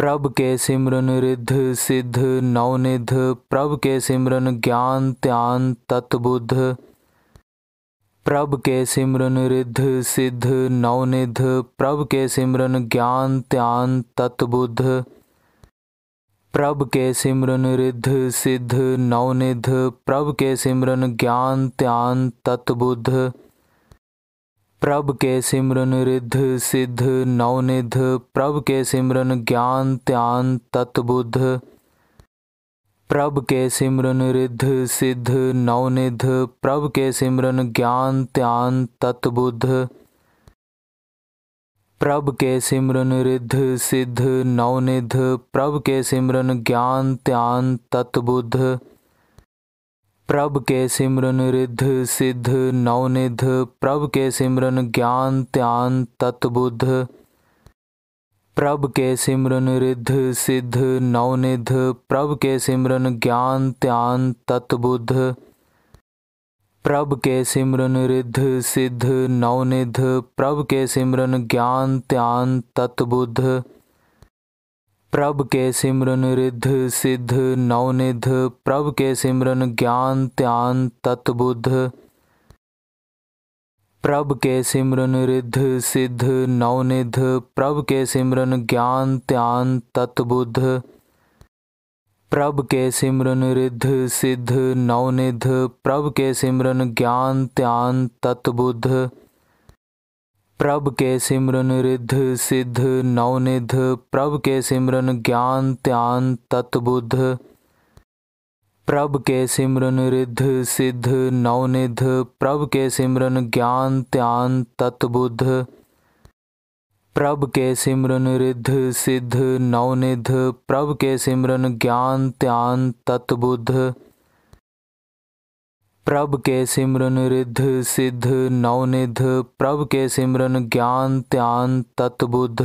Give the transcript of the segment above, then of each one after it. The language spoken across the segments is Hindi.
प्रभ के सिमरन रिद्ध सिद्ध नवनिध प्रभ के सिमरन ज्ञान त्यान तत्बुद्ध प्रभ के सिमरन रिद्ध सिद्ध नवनिध प्रभ के सिमरन ज्ञान त्यान तत्बुद्ध प्रभ के सिमरन रिद्ध सिद्ध नवनिध प्रभ के सिमरन ज्ञान त्यान तत्बुद्ध प्रभ के सिमरन रिद्ध सिद्ध नवनिध प्रभ के सिमरन ज्ञान त्यान तत्बुद्ध प्रभ के सिमरन रिद्ध सिद्ध नवनिध प्रभ के सिमरन ज्ञान त्यान तत्बुद्ध प्रभ के सिमरन रिद्ध सिद्ध नवनिध प्रभ के सिमरन ज्ञान त्यान तत्बुद्ध प्रभ के सिमरन रिद्ध सिद्ध नवनिध प्रभ के सिमरन ज्ञान त्यान तत्बुद्ध प्रभ के सिमरन रिद्ध सिद्ध नवनिध प्रभ के सिमरन ज्ञान त्यान तत्बुद्ध प्रभ के सिमरन रिद्ध सिद्ध नवनिध प्रभ के सिमरन ज्ञान त्यान तत्बुद्ध प्रभ के सिमरन रिद्ध सिद्ध नवनिध प्रभ के सिमरन ज्ञान त्यान तत्बुद्ध प्रभ के सिमरन रिद्ध सिद्ध नवनिध प्रभ के सिमरन ज्ञान त्यान तत्बुद्ध प्रभ के सिमरन रिद्ध सिद्ध नवनिध प्रभ के सिमरन ज्ञान त्यान तत्बुद्ध प्रभ के सिमरन रिद्ध सिद्ध नवनिध प्रभ के सिमरन ज्ञान त्यान तत्बुध प्रभ के सिमरन रिद्ध सिद्ध नवनिध प्रभ के सिमरन ज्ञान त्यान तत्बुध प्रभ के सिमरन रिद्ध सिद्ध नवनिध प्रभ के सिमरन ज्ञान त्यान तत्बुध प्रभ के सिमरन रिद्ध सिद्ध नवनिध प्रभ के सिमरन ज्ञान त्यान तत्बुद्ध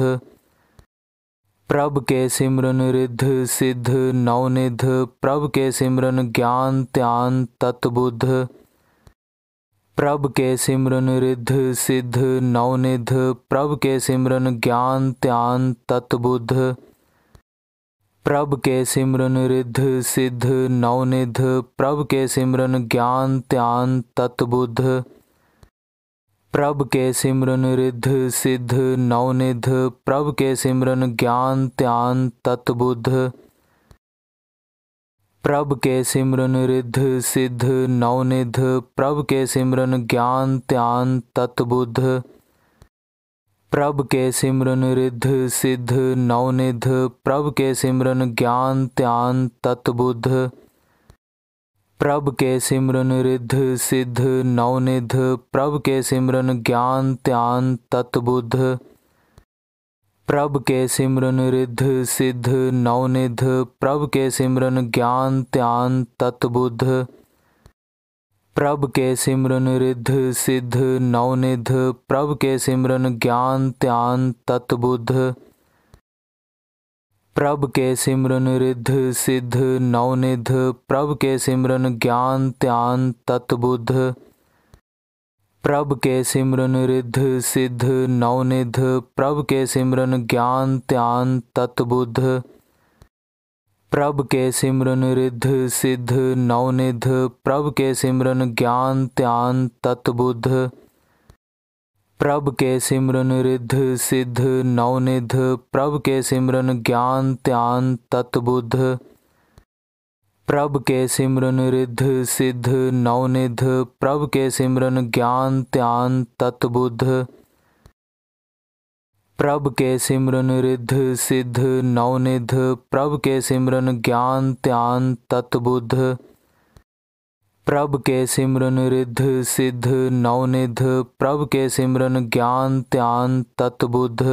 प्रभ के सिमरन रिद्ध सिद्ध नवनिध प्रभ के सिमरन ज्ञान त्यान तत्बुद्ध प्रभ के सिमरन रिद्ध सिद्ध नवनिध प्रभ के सिमरन ज्ञान त्यान तत्बुद्ध प्रभ के सिमरन रिद्ध सिद्ध नवनिध प्रभ के सिमरन ज्ञान त्यान तत्बुध प्रभ के सिमरन रिद्ध सिद्ध नवनिध प्रभ के सिमरन ज्ञान त्यान तत्बुध प्रभ के सिमरन रिद्ध सिद्ध नवनिध प्रभ के सिमरन ज्ञान त्यान तत्बुध प्रभ के सिमरन रिद्ध सिद्ध नवनिध प्रभ के सिमरन ज्ञान त्यान तत्बुद्ध प्रभ के सिमरन रिद्ध सिद्ध नवनिध प्रभ के सिमरन ज्ञान त्यान तत्बुद्ध प्रभ के सिमरन रिद्ध सिद्ध नवनिध प्रभ के सिमरन ज्ञान त्यान तत्बुद्ध प्रभ के सिमरन रिद्ध सिद्ध नवनिध प्रभ के सिमरन ज्ञान त्यान तत्बुध प्रभ के सिमरन रिद्ध सिद्ध नवनिध प्रभ के सिमरन ज्ञान त्यान तत्बुध प्रभ के सिमरन रिद्ध सिद्ध नवनिध प्रभ के सिमरन ज्ञान त्यान तत्बुध प्रभ के सिमरन रिद्ध सिद्ध नवनिध प्रभ के सिमरन ज्ञान त्यान तत्बुद्ध प्रभ के सिमरन रिद्ध सिद्ध नवनिध प्रभ के सिमरन ज्ञान त्यान तत्बुद्ध प्रभ के सिमरन रिद्ध सिद्ध नवनिध प्रभ के सिमरन ज्ञान त्यान तत्बुद्ध प्रभ के सिमरन रिद्ध सिद्ध नवनिध प्रभ के सिमरन ज्ञान त्यान तत्बुद्ध प्रभ के सिमरन रिद्ध सिद्ध नवनिध प्रभ के सिमरन ज्ञान त्यान तत्बुद्ध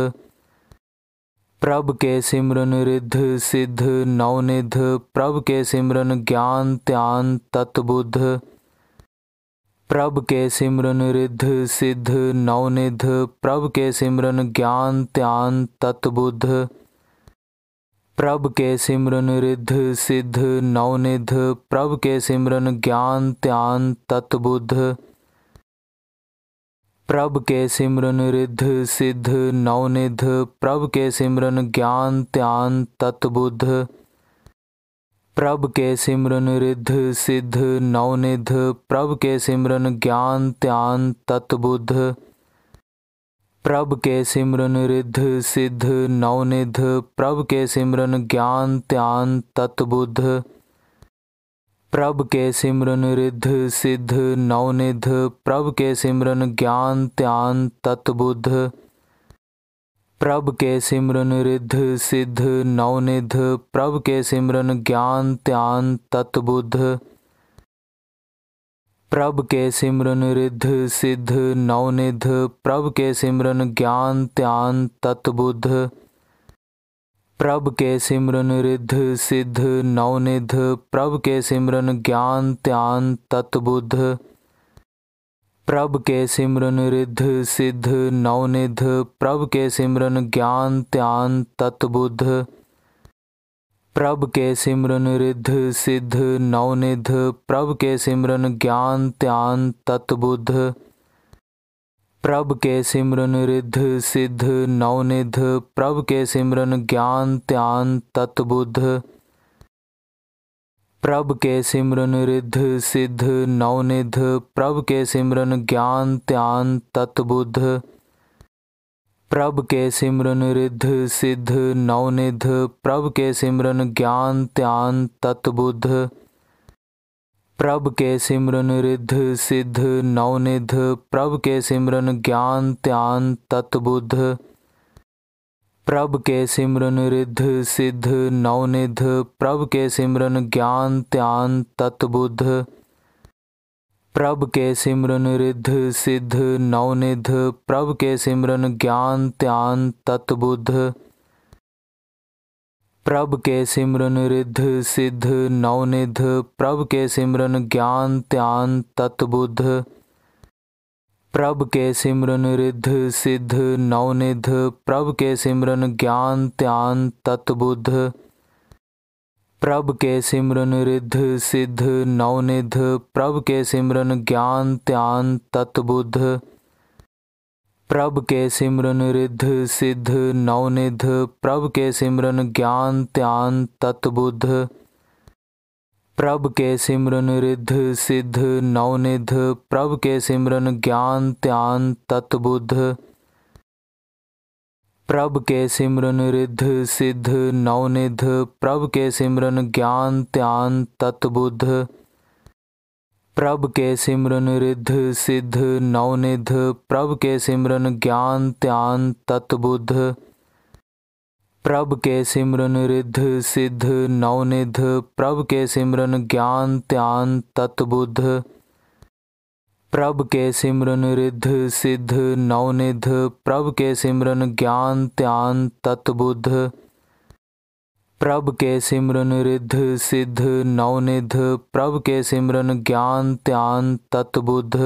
प्रभ के सिमरन रिद्ध सिद्ध नवनिध प्रभ के सिमरन ज्ञान त्यान तत्बुद्ध प्रभ के सिमरन रिद्ध सिद्ध नवनिध प्रभ के सिमरन ज्ञान त्यान तत्बुद्ध प्रभ के सिमरन रिद्ध सिद्ध नवनिध प्रभ के सिमरन ज्ञान त्यान तत्बुद्ध प्रभ के सिमरन रिद्ध सिद्ध नवनिध प्रभ के सिमरन ज्ञान त्यान तत्बुद्ध प्रभ के सिमरन रिद्ध सिद्ध नवनिध प्रभ के सिमरन ज्ञान त्यान तत्बुद्ध प्रभ के सिमरन रिद्ध सिद्ध नवनिध प्रभ के सिमरन ज्ञान त्यान तत्बुद्ध प्रभ के सिमरन रिद्ध सिद्ध नवनिध प्रभ के सिमरन ज्ञान त्यान तत्बुद्ध प्रभ के सिमरन रिद्ध सिद्ध नवनिध प्रभ के सिमरन ज्ञान त्यान तत्बुद्ध प्रभ के सिमरन रिद्ध सिद्ध नवनिध प्रभ के सिमरन ज्ञान त्यान तत्बुद्ध प्रभ के सिमरन रिद्ध सिद्ध नवनिध प्रभ के सिमरन ज्ञान त्यान तत्बुद्ध प्रभ के सिमरन रिद्ध सिद्ध नवनिध प्रभ के सिमरन ज्ञान त्यान तत्बुध प्रभ के सिमरन रिद्ध सिद्ध नवनिध प्रभ के सिमरन ज्ञान त्यान तत्बुध प्रभ के सिमरन रिद्ध सिद्ध नवनिध प्रभ के सिमरन ज्ञान त्यान तत्बुध प्रभ के सिमरन रिद्ध सिद्ध नवनिध प्रभ के सिमरन ज्ञान त्यान तत्बुध प्रभ के सिमरन रिद्ध सिद्ध नवनिध प्रभ के सिमरन ज्ञान त्यान तत्बुध प्रभ के सिमरन रिद्ध सिद्ध नवनिध प्रभ के सिमरन ज्ञान त्यान तत्बुध प्रभ के सिमरन रिद्ध सिद्ध नवनिध प्रभ के सिमरन ज्ञान त्यान तत्बुद्ध प्रभ के सिमरन रिद्ध सिद्ध नवनिध प्रभ के सिमरन ज्ञान त्यान तत्बुद्ध प्रभ के सिमरन रिद्ध सिद्ध नवनिध प्रभ के सिमरन ज्ञान त्यान तत्बुद्ध प्रभ के सिमरन रिद्ध सिद्ध नवनिध प्रभ के सिमरन ज्ञान त्यान तत्बुद्ध प्रभ के सिमरन रिद्ध सिद्ध नवनिध प्रभ के सिमरन ज्ञान त्यान तत्बुद्ध प्रभ के सिमरन रिद्ध सिद्ध नवनिध प्रभ के सिमरन ज्ञान त्यान तत्बुद्ध प्रभ के सिमरन रिद्ध सिद्ध नवनिध प्रभ के सिमरन ज्ञान त्यान तत्बुद्ध प्रभ के सिमरन रिद्ध सिद्ध नवनिध प्रभ के सिमरन ज्ञान त्यान तत्बुद्ध प्रभ के सिमरन रिद्ध सिद्ध नवनिध प्रभ के सिमरन ज्ञान त्यान तत्बुद्ध प्रभ के सिमरन रिद्ध सिद्ध नवनिध प्रभ के सिमरन ज्ञान त्यान तत्बुध प्रभ के सिमरन रिद्ध सिद्ध नवनिध प्रभ के सिमरन ज्ञान त्यान तत्बुध प्रभ के सिमरन रिद्ध सिद्ध नवनिध प्रभ के सिमरन ज्ञान त्यान तत्बुध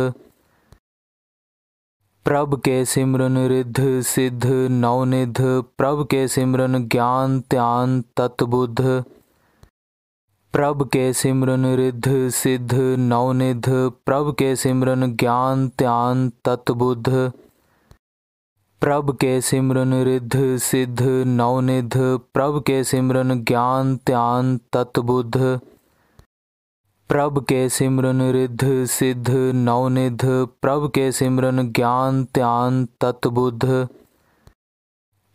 प्रभ के सिमरन रिद्ध सिद्ध नवनिध प्रभ के सिमरन ज्ञान त्यान तत्बुध प्रभ के सिमरन रिद्ध सिद्ध नवनिध प्रभ के सिमरन ज्ञान त्यान तत्बुध प्रभ के सिमरन रिद्ध सिद्ध नवनिध प्रभ के सिमरन ज्ञान त्यान तत्बुध प्रभ के सिमरन रिद्ध सिद्ध नवनिध प्रभ के सिमरन ज्ञान त्यान तत्बुद्ध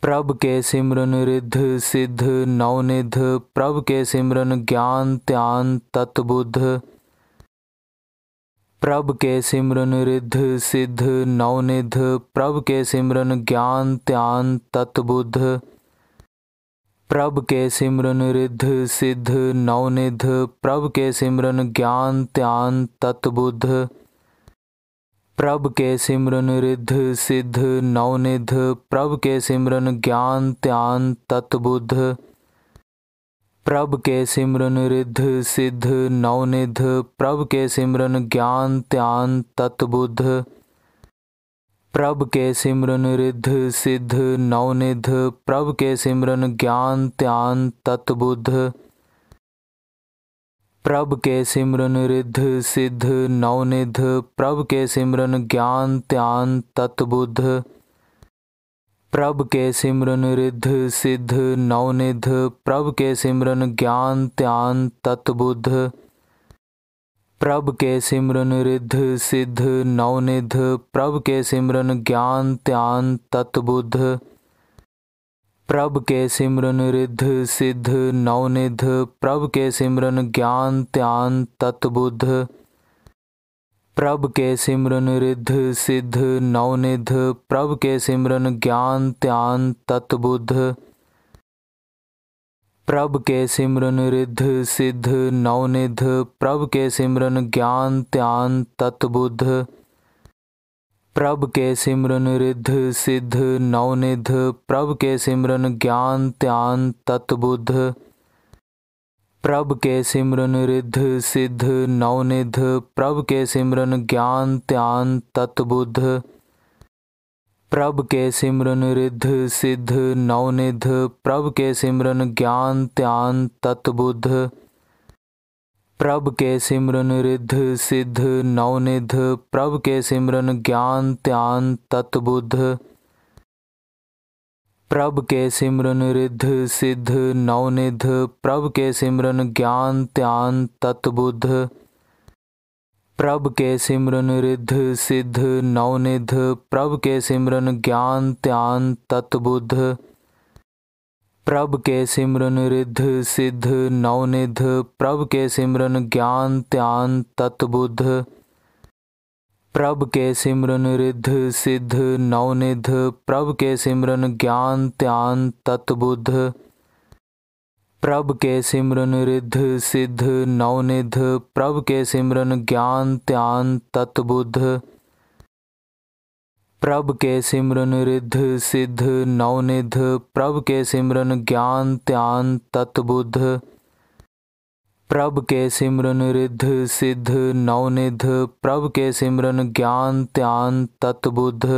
प्रभ के सिमरन रिद्ध सिद्ध नवनिध प्रभ के सिमरन ज्ञान त्यान तत्बुद्ध प्रभ के सिमरन रिद्ध सिद्ध नवनिध प्रभ के सिमरन ज्ञान त्यान तत्बुद्ध प्रभ के सिमरन रिद्ध सिद्ध नवनिध प्रभ के सिमरन ज्ञान त्यान तत्बुद्ध प्रभ के सिमरन रिद्ध सिद्ध नवनिध प्रभ के सिमरन ज्ञान त्यान तत्बुद्ध प्रभ के सिमरन रिद्ध सिद्ध नवनिध प्रभ के सिमरन ज्ञान त्यान तत्बुद्ध प्रभ के सिमरन रिद्ध सिद्ध नवनिध प्रभ के सिमरन ज्ञान त्यान तत्बुद्ध प्रभ के सिमरन रिद्ध सिद्ध नवनिध प्रभ के सिमरन ज्ञान त्यान तत्बुद्ध प्रभ के सिमरन रिद्ध सिद्ध नवनिध प्रभ के सिमरन ज्ञान त्यान तत्बुद्ध प्रभ के सिमरन रिद्ध सिद्ध नवनिध प्रभ के सिमरन ज्ञान त्यान तत्बुध प्रभ के सिमरन रिद्ध सिद्ध नवनिध प्रभ के सिमरन ज्ञान त्यान तत्बुध प्रभ के सिमरन रिद्ध सिद्ध नवनिध प्रभ के सिमरन ज्ञान त्यान तत्बुध प्रभ के सिमरन रिद्ध सिद्ध नवनिध प्रभ के सिमरन ज्ञान त्यान तत्बुद्ध प्रभ के सिमरन रिद्ध सिद्ध नवनिध प्रभ के सिमरन ज्ञान त्यान तत्बुद्ध प्रभ के सिमरन रिद्ध सिद्ध नवनिध प्रभ के सिमरन ज्ञान त्यान तत्बुद्ध प्रभ के सिमरन रिद्ध सिद्ध नवनिध प्रभ के सिमरन ज्ञान त्यान तत्बुद्ध प्रभ के सिमरन रिद्ध सिद्ध नवनिध प्रभ के सिमरन ज्ञान त्यान तत्बुद्ध प्रभ के सिमरन रिद्ध सिद्ध नवनिध प्रभ के सिमरन ज्ञान त्यान तत्बुद्ध प्रभ के सिमरन रिद्ध सिद्ध नवनिध प्रभ के सिमरन ज्ञान त्यान तत्बुध प्रभ के सिमरन रिद्ध सिद्ध नवनिध प्रभ के सिमरन ज्ञान त्यान तत्बुध प्रभ के सिमरन रिद्ध सिद्ध नवनिध प्रभ के सिमरन ज्ञान त्यान तत्बुध प्रभ के सिमरन रिद्ध सिद्ध नवनिध प्रभ के सिमरन ज्ञान त्यान तत्बुध प्रभ के सिमरन रिद्ध सिद्ध नवनिध प्रभ के सिमरन ज्ञान त्यान तत्बुध प्रभ के सिमरन रिद्ध सिद्ध नवनिध प्रभ के सिमरन ज्ञान त्यान तत्बुध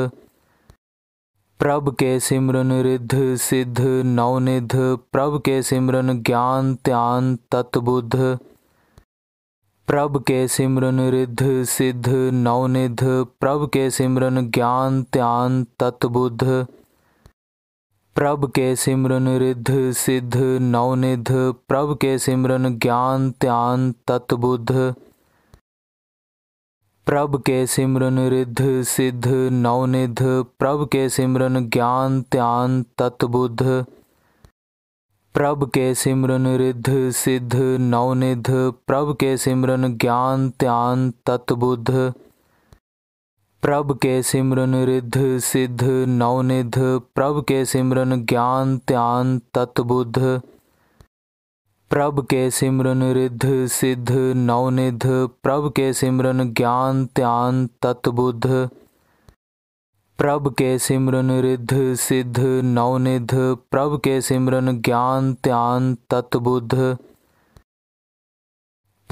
प्रभ के सिमरन रिद्ध सिद्ध नवनिध प्रभ के सिमरन ज्ञान त्यान तत्बुद्ध प्रभ के सिमरन रिद्ध सिद्ध नवनिध प्रभ के सिमरन ज्ञान त्यान तत्बुद्ध प्रभ के सिमरन रिद्ध सिद्ध नवनिध प्रभ के सिमरन ज्ञान त्यान तत्बुद्ध प्रभ के सिमरन रिद्ध सिद्ध नवनिध प्रभ के सिमरन ज्ञान त्यान तत्बुद्ध प्रभ के सिमरन रिद्ध सिद्ध नवनिध प्रभ के सिमरन ज्ञान त्यान तत्बुद्ध प्रभ के सिमरन रिद्ध सिद्ध नवनिध प्रभ के सिमरन ज्ञान त्यान तत्बुद्ध प्रभ के सिमरन रिद्ध सिद्ध नवनिध प्रभ के सिमरन ज्ञान त्यान तत्बुद्ध प्रभ के सिमरन रिद्ध सिद्ध नवनिध प्रभ के सिमरन ज्ञान त्यान तत्बुद्ध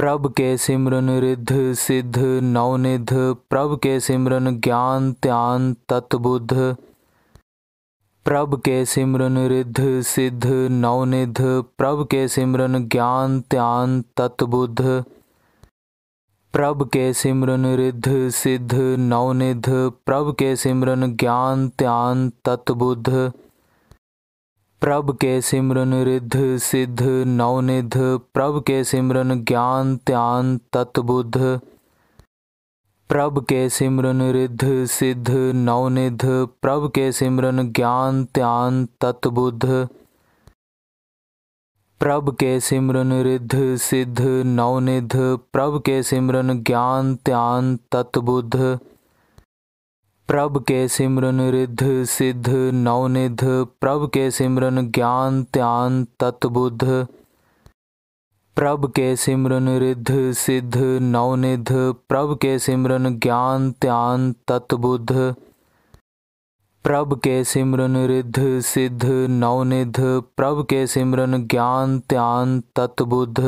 प्रभ के सिमरन रिद्ध सिद्ध नवनिध प्रभ के सिमरन ज्ञान त्यान तत्बुद्ध प्रभ के सिमरन रिद्ध सिद्ध नवनिध प्रभ के सिमरन ज्ञान त्यान तत्बुद्ध प्रभ के सिमरन रिद्ध सिद्ध नवनिध प्रभ के सिमरन ज्ञान त्यान तत्बुद्ध प्रभ के सिमरन रिद्ध सिद्ध नवनिध प्रभ के सिमरन ज्ञान त्यान तत्बुद्ध प्रभ के सिमरन रिद्ध सिद्ध नवनिध प्रभ के सिमरन ज्ञान त्यान तत्बुद्ध प्रभ के सिमरन रिद्ध सिद्ध नवनिध प्रभ के सिमरन ज्ञान त्यान तत्बुद्ध प्रभ के सिमरन रिद्ध सिद्ध नवनिध प्रभ के सिमरन ज्ञान त्यान तत्बुद्ध प्रभ के सिमरन रिद्ध सिद्ध नवनिध प्रभ के सिमरन ज्ञान त्यान तत्बुध प्रभ के सिमरन रिद्ध सिद्ध नवनिध प्रभ के सिमरन ज्ञान त्यान तत्बुध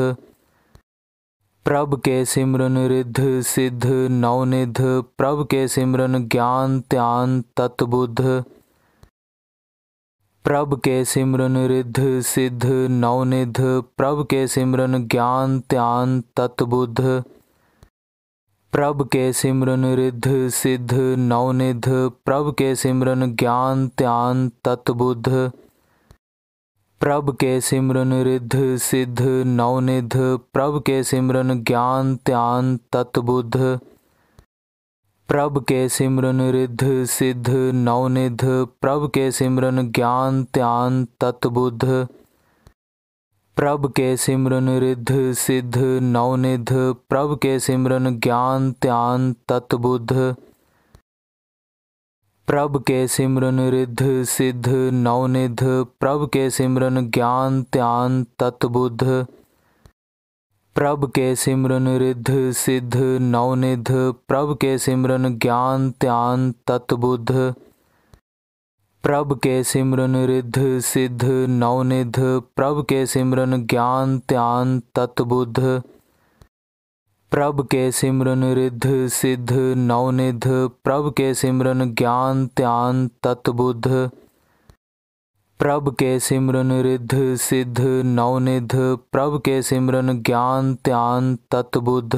प्रभ के सिमरन रिद्ध सिद्ध नवनिध प्रभ के सिमरन ज्ञान त्यान तत्बुध प्रभ के सिमरन रिद्ध सिद्ध नवनिध प्रभ के सिमरन ज्ञान त्यान तत्बुध प्रभ के सिमरन रिद्ध सिद्ध नवनिध प्रभ के सिमरन ज्ञान त्यान तत्बुध प्रभ के सिमरन रिद्ध सिद्ध नवनिध प्रभ के सिमरन ज्ञान त्यान तत्बुध प्रभ के सिमरन रिद्ध सिद्ध नवनिध प्रभ के सिमरन ज्ञान त्यान तत्बुद्ध प्रभ के सिमरन रिद्ध सिद्ध नवनिध प्रभ के सिमरन ज्ञान त्यान तत्बुद्ध प्रभ के सिमरन रिद्ध सिद्ध नवनिध प्रभ के सिमरन ज्ञान त्यान तत्बुद्ध प्रभ के सिमरन रिद्ध सिद्ध नवनिध प्रभ के सिमरन ज्ञान त्यान तत्बुद्ध प्रभ के सिमरन रिद्ध सिद्ध नवनिध प्रभ के सिमरन ज्ञान त्यान तत्बुद्ध प्रभ के सिमरन रिद्ध सिद्ध नवनिध प्रभ के सिमरन ज्ञान त्यान तत्बुद्ध प्रभ के सिमरन रिद्ध सिद्ध नवनिध प्रभ के सिमरन ज्ञान त्यान तत्बुद्ध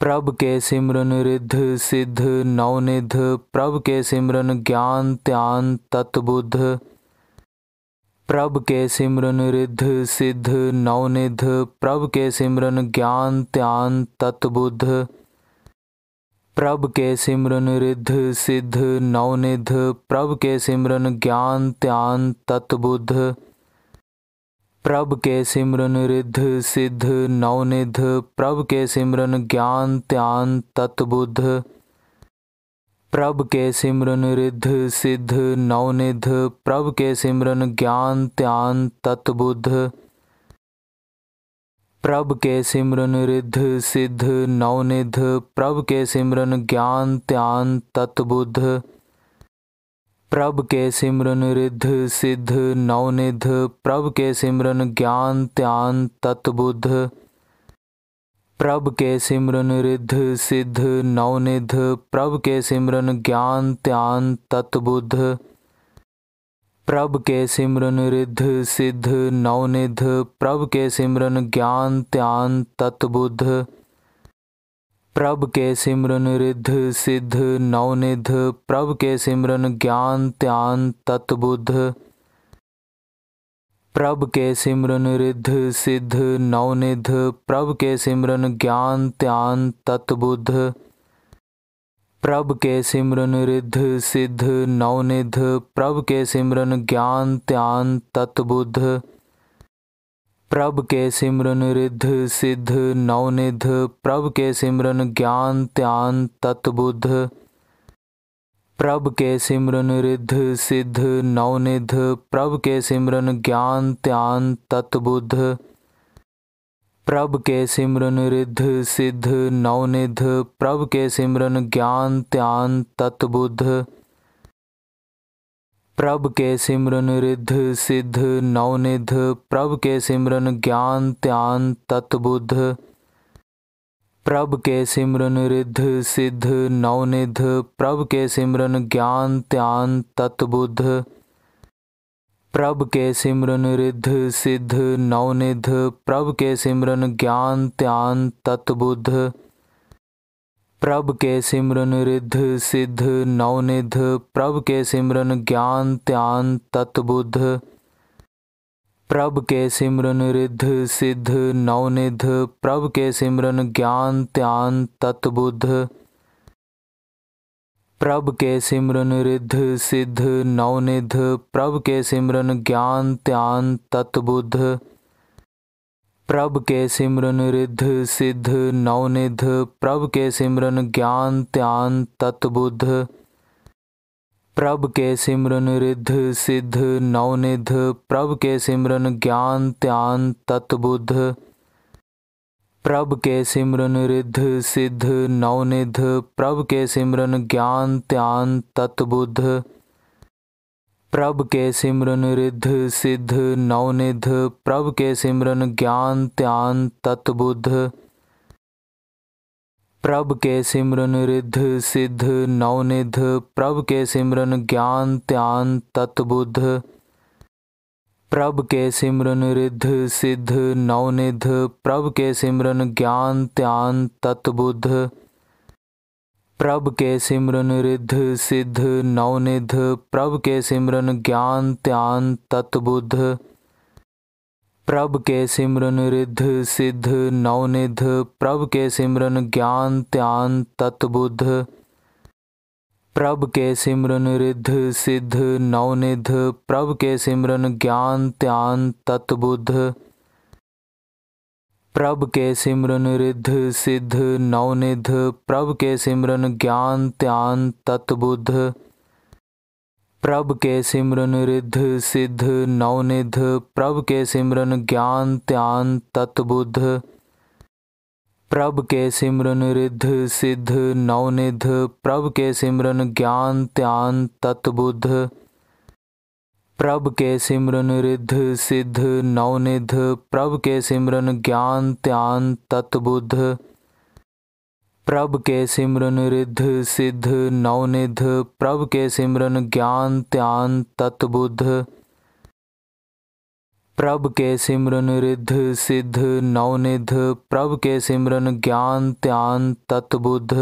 प्रभ के सिमरन रिद्ध सिद्ध नवनिध प्रभ के सिमरन ज्ञान त्यान तत्बुद्ध प्रभ के सिमरन रिद्ध सिद्ध नवनिध प्रभ के सिमरन ज्ञान त्यान तत्बुद्ध प्रभ के सिमरन रिद्ध सिद्ध नवनिध प्रभ के सिमरन ज्ञान त्यान तत्बुद्ध प्रभ के सिमरन रिद्ध सिद्ध नवनिध प्रभ के सिमरन ज्ञान त्यान तत्बुद्ध प्रभ के सिमरन रिद्ध सिद्ध नवनिध प्रभ के सिमरन ज्ञान त्यान तत्बुद्ध प्रभ के सिमरन रिद्ध सिद्ध नवनिध प्रभ के सिमरन ज्ञान त्यान तत्बुध प्रभ के सिमरन रिद्ध सिद्ध नवनिध प्रभ के सिमरन ज्ञान त्यान तत्बुध प्रभ के सिमरन रिद्ध सिद्ध नवनिध प्रभ के सिमरन ज्ञान त्यान तत्बुध प्रभ के सिमरन रिद्ध सिद्ध नवनिध प्रभ के सिमरन ज्ञान त्यान तत्बुद्ध प्रभ के सिमरन रिद्ध सिद्ध नवनिध प्रभ के सिमरन ज्ञान त्यान तत्बुद्ध प्रभ के सिमरन रिद्ध सिद्ध नवनिध प्रभ के सिमरन ज्ञान त्यान तत्बुद्ध प्रभ के सिमरन रिद्ध सिद्ध नवनिध प्रभ के सिमरन ज्ञान त्यान तत्बुद्ध प्रभ के सिमरन रिद्ध सिद्ध नवनिध प्रभ के सिमरन ज्ञान त्यान तत्बुद्ध प्रभ के सिमरन रिद्ध सिद्ध नवनिध प्रभ के सिमरन ज्ञान त्यान तत्बुद्ध प्रभ के सिमरन रिद्ध सिद्ध नवनिध प्रभ के सिमरन ज्ञान त्यान तत्बुद्ध प्रभ के सिमरन रिद्ध सिद्ध नवनिध प्रभ के सिमरन ज्ञान त्यान तत्बुद्ध प्रभ के सिमरन रिद्ध सिद्ध नवनिध प्रभ के सिमरन ज्ञान त्यान तत्बुद्ध प्रभ के सिमरन रिद्ध सिद्ध नवनिध प्रभ के सिमरन ज्ञान त्यान तत्बुद्ध प्रभ के सिमरन रिद्ध सिद्ध नवनिध प्रभ के सिमरन ज्ञान त्यान तत्बुद्ध प्रभ के सिमरन रिद्ध सिद्ध नवनिध प्रभ के सिमरन ज्ञान त्यान तत्बुद्ध प्रभ के सिमरन रिद्ध सिद्ध नवनिध प्रभ के सिमरन ज्ञान त्यान तत्बुद्ध प्रभ के सिमरन रिद्ध सिद्ध नवनिध प्रभ के सिमरन ज्ञान त्यान तत्बुद्ध प्रभ के सिमरन रिद्ध सिद्ध नवनिध प्रभ के सिमरन ज्ञान त्यान तत्बुद्ध प्रभ के सिमरन रिद्ध सिद्ध नवनिध प्रभ के सिमरन ज्ञान त्यान तत्बुद्ध प्रभ के सिमरन रिद्ध सिद्ध नवनिध प्रभ के सिमरन ज्ञान त्यान तत्बुद्ध प्रभ के सिमरन रिद्ध सिद्ध नवनिध प्रभ के सिमरन ज्ञान त्यान तत्बुद्ध प्रभ के सिमरन रिद्ध सिद्ध नवनिध प्रभ के सिमरन ज्ञान त्यान तत्बुध प्रभ के सिमरन रिद्ध सिद्ध नवनिध प्रभ के सिमरन ज्ञान त्यान तत्बुध प्रभ के सिमरन रिद्ध सिद्ध नवनिध प्रभ के सिमरन ज्ञान त्यान तत्बुध प्रभ के सिमरन रिद्ध सिद्ध नवनिध प्रभ के सिमरन ज्ञान त्यान तत्बुध प्रभ के सिमरन रिद्ध सिद्ध नवनिध प्रभ के सिमरन ज्ञान त्यान तत्बुध प्रभ के सिमरन रिद्ध सिद्ध नवनिध प्रभ के सिमरन ज्ञान त्यान तत्बुध प्रभ के सिमरन रिद्ध सिद्ध नवनिध प्रभ के सिमरन ज्ञान त्यान तत्बुद्ध प्रभ के सिमरन रिद्ध सिद्ध नवनिध प्रभ के सिमरन ज्ञान त्यान तत्बुद्ध प्रभ के सिमरन रिद्ध सिद्ध नवनिध प्रभ के सिमरन ज्ञान त्यान तत्बुद्ध प्रभ के सिमरन रिद्ध सिद्ध नवनिध प्रभ के सिमरन ज्ञान त्यान तत्बुद्ध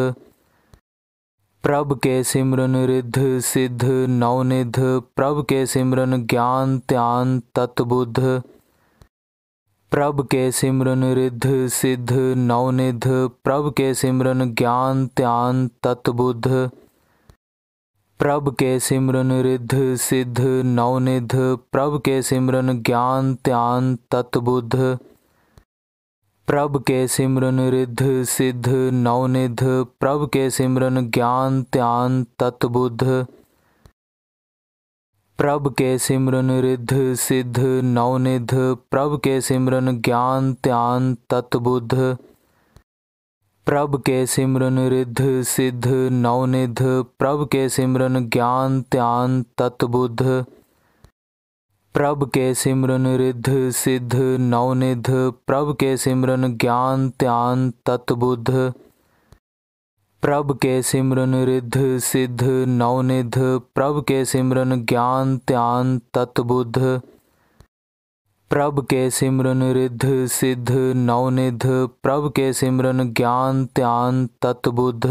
प्रभ के सिमरन रिद्ध सिद्ध नवनिध प्रभ के सिमरन ज्ञान त्यान तत्बुद्ध प्रभ के सिमरन रिद्ध सिद्ध नवनिध प्रभ के सिमरन ज्ञान त्यान तत्बुद्ध प्रभ के सिमरन रिद्ध सिद्ध नवनिध प्रभ के सिमरन ज्ञान त्यान तत्बुद्ध प्रभ के सिमरन रिद्ध सिद्ध नवनिध प्रभ के सिमरन ज्ञान त्यान तत्बुद्ध प्रभ के सिमरन रिद्ध सिद्ध नवनिध प्रभ के सिमरन ज्ञान त्यान तत्बुद्ध प्रभ के सिमरन रिद्ध सिद्ध नवनिध प्रभ के सिमरन ज्ञान त्यान तत्बुद्ध प्रभ के सिमरन रिद्ध सिद्ध नवनिध प्रभ के सिमरन ज्ञान त्यान तत्बुद्ध प्रभ के सिमरन रिद्ध सिद्ध नवनिध प्रभ के सिमरन ज्ञान त्यान तत्बुद्ध प्रभ के सिमरन रिद्ध सिद्ध नवनिध प्रभ के सिमरन ज्ञान त्यान तत्बुद्ध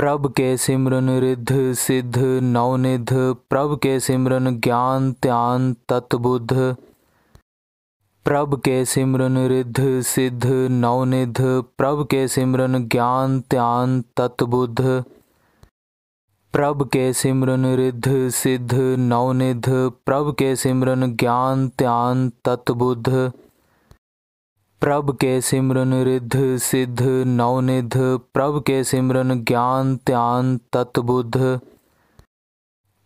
प्रभ के सिमरन रिद्ध सिद्ध नवनिध प्रभ के सिमरन ज्ञान त्यान तत्बुद्ध प्रभ के सिमरन रिद्ध सिद्ध नवनिध प्रभ के सिमरन ज्ञान त्यान तत्बुद्ध प्रभ के सिमरन रिद्ध सिद्ध नवनिध प्रभ के सिमरन ज्ञान त्यान तत्बुध प्रभ के सिमरन रिद्ध सिद्ध नवनिध प्रभ के सिमरन ज्ञान त्यान तत्बुध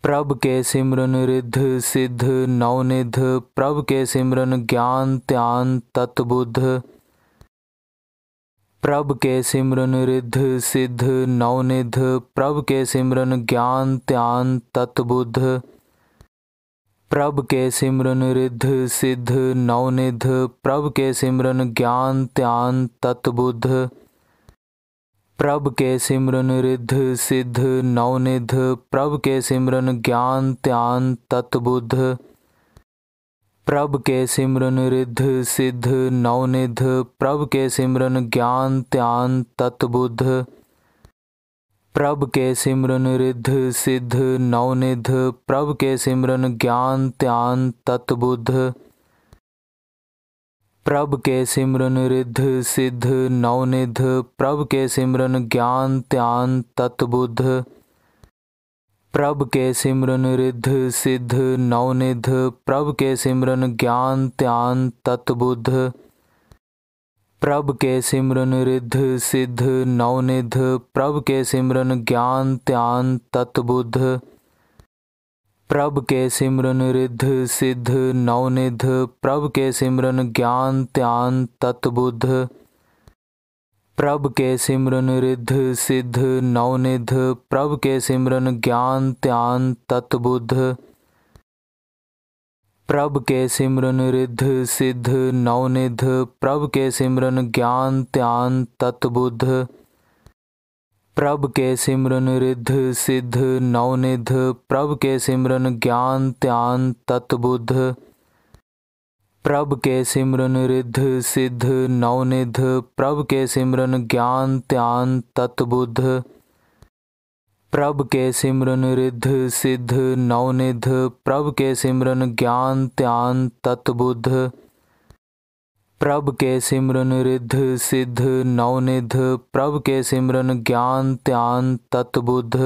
प्रभ के सिमरन रिद्ध सिद्ध नवनिध प्रभ के सिमरन ज्ञान त्यान तत्बुध प्रभ के सिमरन रिद्ध सिद्ध नवनिध प्रभ के सिमरन ज्ञान त्यान तत्बुध प्रभ के सिमरन रिद्ध सिद्ध नवनिध प्रभ के सिमरन ज्ञान त्यान तत्बुध प्रभ के सिमरन रिद्ध सिद्ध नवनिध प्रभ के सिमरन ज्ञान त्यान तत्बुध प्रभ के सिमरन रिद्ध सिद्ध नवनिध प्रभ के सिमरन ज्ञान त्यान तत्बुद्ध प्रभ के सिमरन रिद्ध सिद्ध नवनिध प्रभ के सिमरन ज्ञान त्यान तत्बुद्ध प्रभ के सिमरन रिद्ध सिद्ध नवनिध प्रभ के सिमरन ज्ञान त्यान तत्बुद्ध प्रभ के सिमरन रिद्ध सिद्ध नवनिध प्रभ के सिमरन ज्ञान त्यान तत्बुध प्रभ के सिमरन रिद्ध सिद्ध नवनिध प्रभ के सिमरन ज्ञान त्यान तत्बुध प्रभ के सिमरन रिद्ध सिद्ध नवनिध प्रभ के सिमरन ज्ञान त्यान तत्बुध प्रभ के सिमरन रिद्ध सिद्ध नवनिध प्रभ के सिमरन ज्ञान त्यान तत्बुद्ध प्रभ के सिमरन रिद्ध सिद्ध नवनिध प्रभ के सिमरन ज्ञान त्यान तत्बुद्ध प्रभ के सिमरन रिद्ध सिद्ध नवनिध प्रभ के सिमरन ज्ञान त्यान तत्बुद्ध प्रभ के सिमरन रिद्ध सिद्ध नवनिध प्रभ के सिमरन ज्ञान त्यान तत्बुध प्रभ के सिमरन रिद्ध सिद्ध नवनिध प्रभ के सिमरन ज्ञान त्यान तत्बुध प्रभ के सिमरन रिद्ध सिद्ध नवनिध प्रभ के सिमरन ज्ञान त्यान तत्बुध